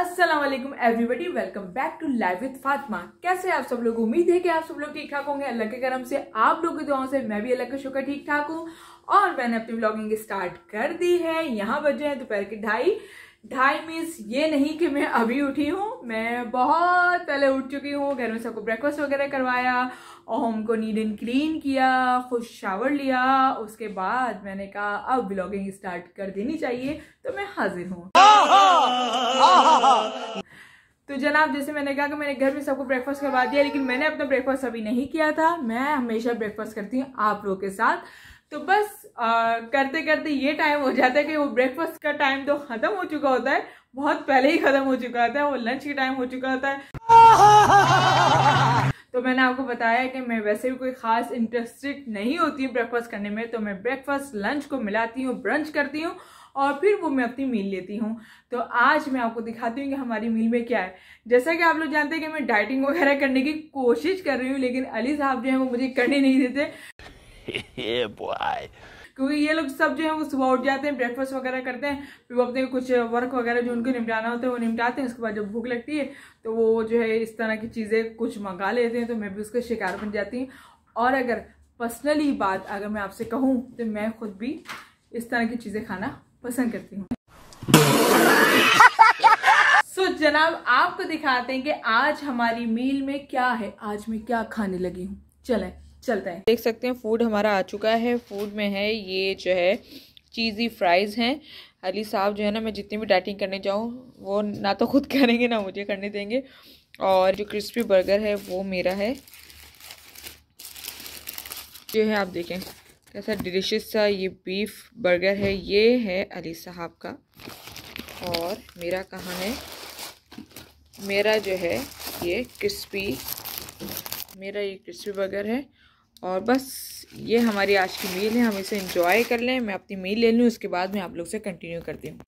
Aslam everybody welcome back to live with Fatima कैसे आप सब लोग उम्मीद है कि आप सब लोग ठीक ठाक होंगे अल्लाह के करम से आप लोगों की दुआओं से मैं भी अल्लाह का शुक्र ठीक ठाक हूँ और मैंने अपनी ब्लॉगिंग स्टार्ट कर दी है यहाँ बजे हैं दोपहर के ढाई ढाई मीन्स ये नहीं कि मैं अभी उठी हूँ मैं बहुत पहले उठ चुकी हूँ घर में सबको ब्रेकफास्ट वगैरह करवाया और होम को नीड एंड क्लीन किया खुद शावर लिया उसके बाद मैंने कहा अब ब्लॉगिंग स्टार्ट कर देनी चाहिए तो मैं हाजिर हूँ तो जनाब जैसे मैंने कहा कि मैंने घर में सबको ब्रेकफास्ट करवा दिया लेकिन मैंने अपना ब्रेकफास्ट अभी नहीं किया था मैं हमेशा ब्रेकफास्ट करती हूँ आप लोगों के साथ तो बस आ, करते करते ये टाइम हो जाता है कि वो ब्रेकफास्ट का टाइम तो ख़त्म हो चुका होता है बहुत पहले ही ख़त्म हो चुका होता है वो लंच के टाइम हो चुका होता है तो मैंने आपको बताया कि मैं वैसे भी कोई ख़ास इंटरेस्टेड नहीं होती ब्रेकफास्ट करने में तो मैं ब्रेकफास्ट लंच को मिलाती हूँ ब्रंच करती हूँ और फिर वो मैं अपनी मील लेती हूँ तो आज मैं आपको दिखाती हूँ कि हमारी मील में क्या है जैसा कि आप लोग जानते हैं कि मैं डाइटिंग वगैरह करने की कोशिश कर रही हूँ लेकिन अली साहब जो है वो मुझे करने नहीं देते क्योंकि ये लोग सब जो है वो सुबह उठ जाते हैं ब्रेकफास्ट वगैरह करते हैं फिर वो अपने कुछ वर्क वगैरह जो उनको निपटाना होता है वो निपटाते हैं उसके बाद जब भूख लगती है तो वो जो है इस तरह की चीज़ें कुछ मंगा लेते हैं तो मैं भी उसका शिकार बन जाती हूँ और अगर पर्सनली बात अगर मैं आपसे कहूँ तो मैं खुद भी इस तरह की चीज़ें खाना पसंद करती हूँ सो so, जनाब आपको दिखाते हैं कि आज हमारी मील में क्या है आज मैं क्या खाने लगी हूँ चले चलते हैं देख सकते हैं फूड हमारा आ चुका है फूड में है ये जो है चीज़ी फ्राइज़ हैं अली साहब जो है ना मैं जितनी भी डाइटिंग करने जाऊँ वो ना तो खुद करेंगे ना मुझे करने देंगे और जो क्रिस्पी बर्गर है वो मेरा है जो है आप देखें कैसा डिलीशियस सा ये बीफ बर्गर है ये है अली साहब का और मेरा कहाँ है मेरा जो है ये क्रिस्पी मेरा ये क्रिस्पी बर्गर है और बस ये हमारी आज की मील है हम इसे इंजॉय कर लें मैं अपनी मील ले लूँ उसके बाद मैं आप लोग से कंटिन्यू करती हूँ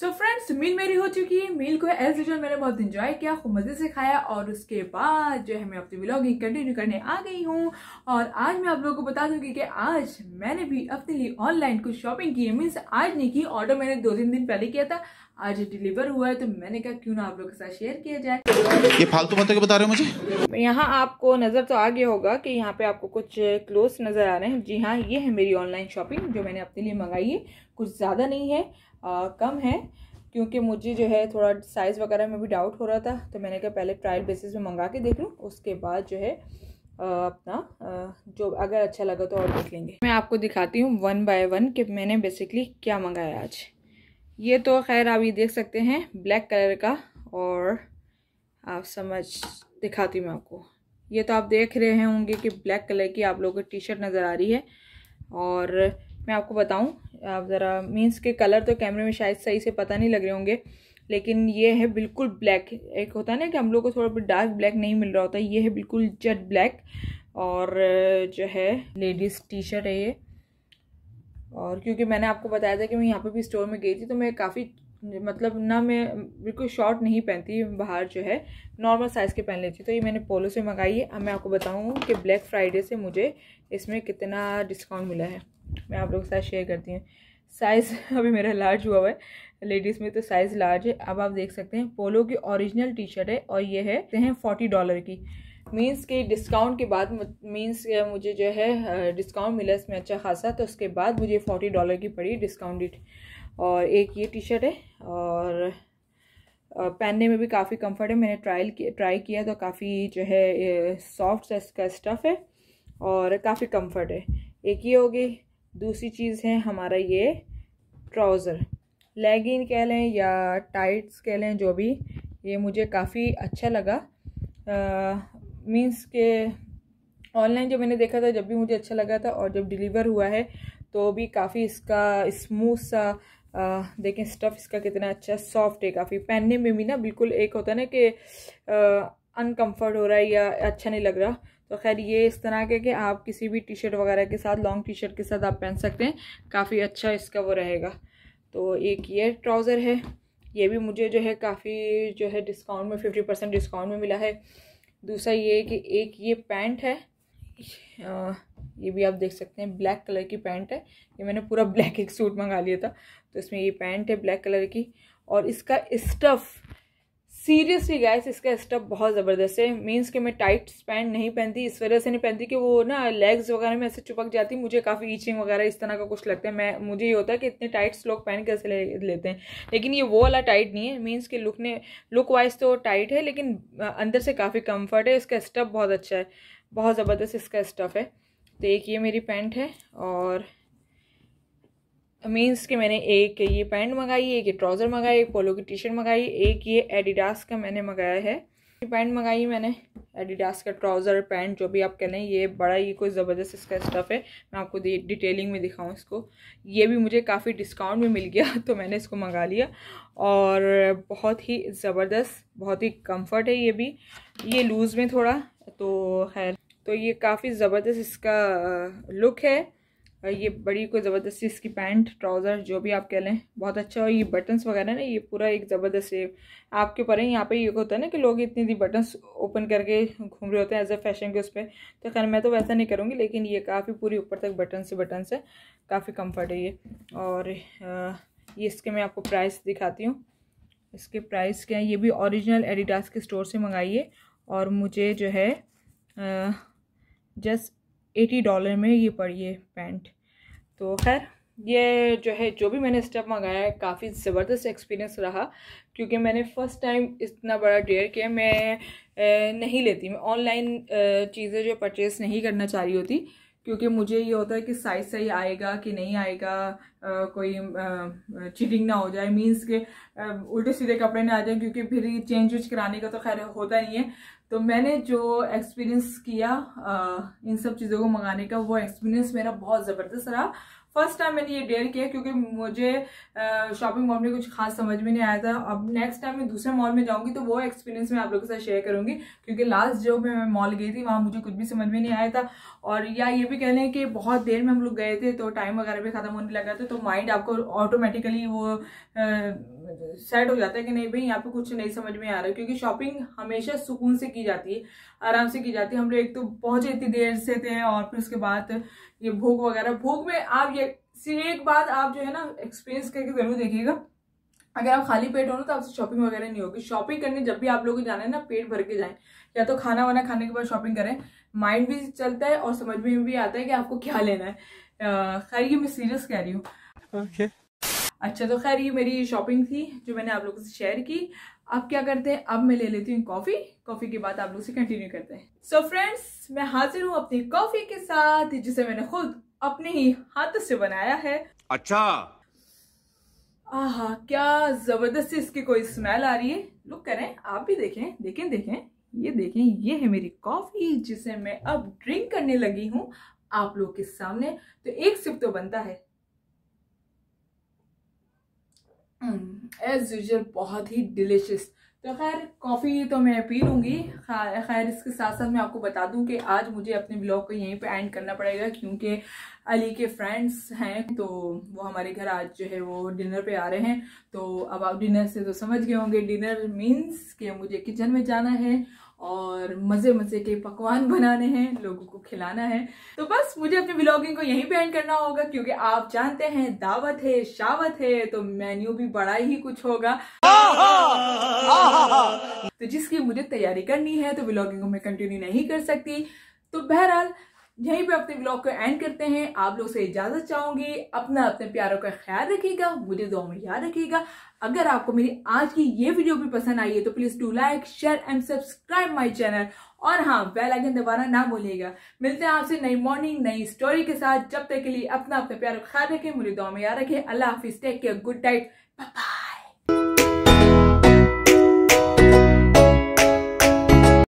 सो फ्रेंड्स मील मेरी हो चुकी है मील को एज यूजल मैंने बहुत इंजॉय किया खूब मज़े से खाया और उसके बाद जो है मैं अपनी ब्लॉगिंग कंटिन्यू करने आ गई हूँ और आज मैं आप लोगों को बता दूंगी कि आज मैंने भी अपने लिए ऑनलाइन कुछ शॉपिंग की है मीन्स आज नहीं की ऑर्डर मैंने दो तीन दिन पहले किया था आज डिलीवर हुआ है तो मैंने कहा क्यों ना आप लोगों के साथ शेयर किया जाए ये फालतू बता रहे हो मुझे यहाँ आपको नज़र तो आ गया होगा कि यहाँ पे आपको कुछ क्लोज नज़र आ रहे हैं जी हाँ ये है मेरी ऑनलाइन शॉपिंग जो मैंने अपने लिए मंगाई है कुछ ज़्यादा नहीं है आ, कम है क्योंकि मुझे जो है थोड़ा साइज़ वगैरह में भी डाउट हो रहा था तो मैंने कहा पहले ट्रायल बेसिस में मंगा के देख लूँ उसके बाद जो है अपना जो अगर अच्छा लगा तो और देख लेंगे मैं आपको दिखाती हूँ वन बाय वन कि मैंने बेसिकली क्या मंगाया आज ये तो खैर आप ये देख सकते हैं ब्लैक कलर का और आप समझ दिखाती हूँ मैं आपको ये तो आप देख रहे होंगे कि ब्लैक कलर की आप लोगों को टी शर्ट नज़र आ रही है और मैं आपको बताऊँ आप ज़रा मीन्स के कलर तो कैमरे में शायद सही से पता नहीं लग रहे होंगे लेकिन ये है बिल्कुल ब्लैक एक होता है ना कि हम लोग को थोड़ा बहुत डार्क ब्लैक नहीं मिल रहा होता ये है बिल्कुल जट ब्लैक और जो है लेडीज़ टी शर्ट है ये और क्योंकि मैंने आपको बताया था कि मैं यहाँ पे भी स्टोर में गई थी तो मैं काफ़ी मतलब ना मैं बिल्कुल शॉर्ट नहीं पहनती बाहर जो है नॉर्मल साइज़ के पहन लेती तो ये मैंने पोलो से मंगाई है अब मैं आपको बताऊँ कि ब्लैक फ्राइडे से मुझे इसमें कितना डिस्काउंट मिला है मैं आप लोगों के साथ शेयर करती हूँ साइज़ अभी मेरा लार्ज हुआ हुआ है लेडीज़ में तो साइज़ लार्ज है अब आप देख सकते हैं पोलो की ओरिजिनल टी शर्ट है और ये है हैं फोर्टी डॉलर की मीन्स के डिस्काउंट के बाद मीन्स मुझे जो है डिस्काउंट मिला इसमें अच्छा खासा तो उसके बाद मुझे फोर्टी डॉलर की पड़ी डिस्काउंट और एक ये टी शर्ट है और पहनने में भी काफ़ी कंफर्ट है मैंने ट्रायल ट्राई किया तो काफ़ी जो है सॉफ्ट सा इसका स्टफ़ है और काफ़ी कंफर्ट है एक ये होगी दूसरी चीज़ है हमारा ये ट्राउज़र लेगिन कह लें या टाइट्स कह लें जो भी ये मुझे काफ़ी अच्छा लगा मींस के ऑनलाइन जो मैंने देखा था जब भी मुझे अच्छा लगा था और जब डिलीवर हुआ है तो भी काफ़ी इसका स्मूथ सा आ, देखें स्टफ़ इसका कितना अच्छा सॉफ्ट है काफ़ी पहनने में भी ना बिल्कुल एक होता है ना कि अनकम्फर्ट हो रहा है या अच्छा नहीं लग रहा तो खैर ये इस तरह के कि आप किसी भी टी शर्ट वगैरह के साथ लॉन्ग टी शर्ट के साथ आप पहन सकते हैं काफ़ी अच्छा इसका वो रहेगा तो एक ये ट्राउज़र है ये भी मुझे जो है काफ़ी जो है डिस्काउंट में फिफ्टी परसेंट डिस्काउंट में मिला है दूसरा ये कि एक ये पैंट है ये भी आप देख सकते हैं ब्लैक कलर की पैंट है ये मैंने पूरा ब्लैक एक सूट मंगा लिया था तो इसमें ये पैंट है ब्लैक कलर की और इसका स्टफ़ सीरियसली गैस इसका स्टफ बहुत ज़बरदस्त है मीन्स कि मैं टाइट पैंट नहीं पहनती इस वजह से नहीं पहनती कि वो ना लेग्स वगैरह में ऐसे चुपक जाती मुझे काफ़ी ईचिंग वगैरह इस तरह का कुछ लगता है मैं मुझे ये होता है कि इतने टाइट्स लोग पहन कैसे ले, लेते हैं लेकिन ये वो वाला टाइट नहीं है मीन्स कि लुक ने लुक वाइज तो टाइट है लेकिन अंदर से काफ़ी कम्फर्ट है इसका स्टफ बहुत अच्छा है बहुत ज़बरदस्त इसका स्टफ़ है तो एक ये मेरी पैंट है और मीन्स के मैंने एक ये पैंट मंगाई एक ये ट्राउज़र मंगाई एक पोलो की टी शर्ट मंगाई एक ये एडिडास का मैंने मंगाया है पैंट मंगाई मैंने एडिडास का ट्राउज़र पैंट जो भी आप कह लें ये बड़ा ही कोई ज़बरदस्त इसका स्टफ़ है मैं आपको डिटेलिंग में दिखाऊं इसको ये भी मुझे काफ़ी डिस्काउंट में मिल गया तो मैंने इसको मंगा लिया और बहुत ही ज़बरदस्त बहुत ही कंफर्ट है ये भी ये लूज़ में थोड़ा तो खैर तो ये काफ़ी ज़बरदस्त इसका लुक है ये बड़ी को ज़बरदस्ती इसकी पैंट ट्राउज़र जो भी आप कह लें बहुत अच्छा और ये बटन्स वगैरह ना ये पूरा एक ज़बरदस्त है आपके ऊपर है यहाँ पे ये होता है ना कि लोग इतनी दी बटन्स ओपन करके घूम रहे होते हैं एज ए फैशन के उस पर तो खैर मैं तो वैसा नहीं करूँगी लेकिन ये काफ़ी पूरी ऊपर तक बटन से बटन है काफ़ी कम्फर्ट है ये और ये इसके मैं आपको प्राइस दिखाती हूँ इसके प्राइस क्या है ये भी ओरिजिनल एडिडास के स्टोर से मंगाइए और मुझे जो है जस्ट एटी डॉलर में ये पड़ी है पैंट तो खैर ये जो है जो भी मैंने स्टेप मंगाया है काफ़ी ज़बरदस्त एक्सपीरियंस रहा क्योंकि मैंने फ़र्स्ट टाइम इतना बड़ा डेयर किया मैं नहीं लेती मैं ऑनलाइन चीज़ें जो परचेस नहीं करना चाह रही होती क्योंकि मुझे ये होता है कि साइज सही आएगा कि नहीं आएगा आ, कोई चीटिंग ना हो जाए मीन्स के उल्टे सीधे कपड़े ना आ जाए क्योंकि फिर चेंज वेंज कराने का तो खैर होता नहीं है तो मैंने जो एक्सपीरियंस किया आ, इन सब चीज़ों को मंगाने का वो एक्सपीरियंस मेरा बहुत ज़बरदस्त रहा फर्स्ट टाइम मैंने ये डेयर किया क्योंकि मुझे शॉपिंग मॉल में कुछ खास समझ में नहीं आया था अब नेक्स्ट टाइम मैं दूसरे मॉल में जाऊंगी तो वो एक्सपीरियंस मैं आप लोगों के साथ शेयर करूंगी क्योंकि लास्ट जो मैं मॉल गई थी वहाँ मुझे कुछ भी समझ में नहीं आया था और या ये भी कह लें कि बहुत देर में हम लोग गए थे तो टाइम वगैरह भी ख़त्म होने लगा था तो माइंड आपको ऑटोमेटिकली वो आ, सेट हो जाता है कि नहीं भाई यहाँ पे कुछ नहीं समझ में आ रहा है क्योंकि शॉपिंग हमेशा सुकून से की जाती है आराम से की जाती है हम लोग एक तो पहुंचे इतनी देर से थे और फिर उसके बाद ये भोग वगैरह भोग में आप ये एक बात आप जो है ना एक्सपीरियंस करके जरूर देखिएगा अगर आप खाली पेट हो ना तो आपसे शॉपिंग वगैरह नहीं होगी शॉपिंग करने जब भी आप लोग जाना है ना पेट भर के जाएं या तो खाना वाना खाने के बाद शॉपिंग करें माइंड भी चलता है और समझ में भी आता है कि आपको क्या लेना है खैर ये मैं सीरियस कह रही हूँ okay. अच्छा तो खैर ये मेरी शॉपिंग थी जो मैंने आप लोगों से शेयर की अब क्या करते हैं अब मैं ले लेती हूँ कॉफ़ी कॉफ़ी के बाद आप लोग से कंटिन्यू करते हैं सो so फ्रेंड्स मैं हाजिर हूँ अपनी कॉफ़ी के साथ जिसे मैंने खुद अपने ही हाथ से बनाया है अच्छा आह क्या जबरदस्त इसकी कोई स्मेल आ रही है लुक करें आप भी देखें देखें देखें ये देखें ये है मेरी कॉफ़ी जिसे मैं अब ड्रिंक करने लगी हूँ आप लोग के सामने तो एक सिप तो बनता है एज हम्म, यूजल बहुत ही डिलिशियस तो खैर कॉफ़ी तो मैं पी लूँगी खैर इसके साथ साथ मैं आपको बता दूँ कि आज मुझे अपने ब्लॉग को यहीं पे एंड करना पड़ेगा क्योंकि अली के फ्रेंड्स हैं तो वो हमारे घर आज जो है वो डिनर पे आ रहे हैं तो अब आप डिनर से तो समझ गए होंगे डिनर मीन्स कि मुझे किचन में जाना है और मज़े मज़े के पकवान बनाने हैं लोगों को खिलाना है तो बस मुझे अपनी ब्लॉगिंग को यहीं पे एंड करना होगा क्योंकि आप जानते हैं दावत है शावत है तो मेन्यू भी बड़ा ही कुछ होगा तो जिसकी मुझे तैयारी करनी है तो ब्लॉगिंग को मैं कंटिन्यू नहीं कर सकती तो बहरहाल यहीं पे अपने ब्लॉग को एंड करते हैं आप लोग से इजाजत चाहूंगी अपना अपने प्यारों का ख्याल रखिएगा मुझे दो में याद रखिएगा अगर आपको मेरी आज की ये वीडियो भी पसंद आई है तो please do like share and subscribe my channel और हाँ बेल आइकन दबाना ना भूलिएगा मिलते हैं आपसे नई मॉर्निंग नई स्टोरी के साथ जब तक के लिए अपना अपने प्यारों का ख्याल रखें मुझे दो में याद रखें अल्लाह हाफिज take care good night bye